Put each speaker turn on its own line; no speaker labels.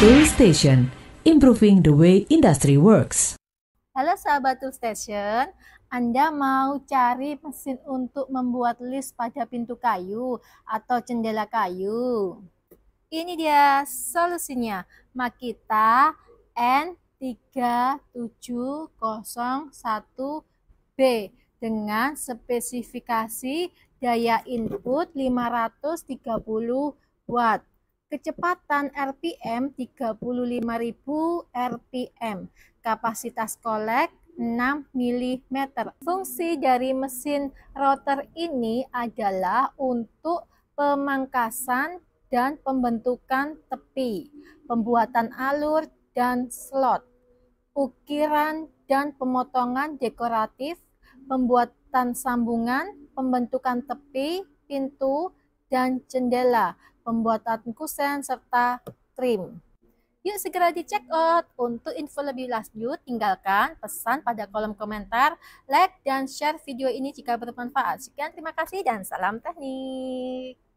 Toolstation, improving the way industry works. Halo sahabat Station, Anda mau cari mesin untuk membuat list pada pintu kayu atau jendela kayu? Ini dia solusinya, Makita N3701B dengan spesifikasi daya input 530 watt kecepatan RPM 35.000 RPM, kapasitas kolek 6 mm. Fungsi dari mesin router ini adalah untuk pemangkasan dan pembentukan tepi, pembuatan alur dan slot, ukiran dan pemotongan dekoratif, pembuatan sambungan, pembentukan tepi, pintu, dan jendela pembuatan kusen, serta trim. Yuk segera dicek out. Untuk info lebih lanjut, tinggalkan pesan pada kolom komentar, like, dan share video ini jika bermanfaat. Sekian, terima kasih, dan salam teknik.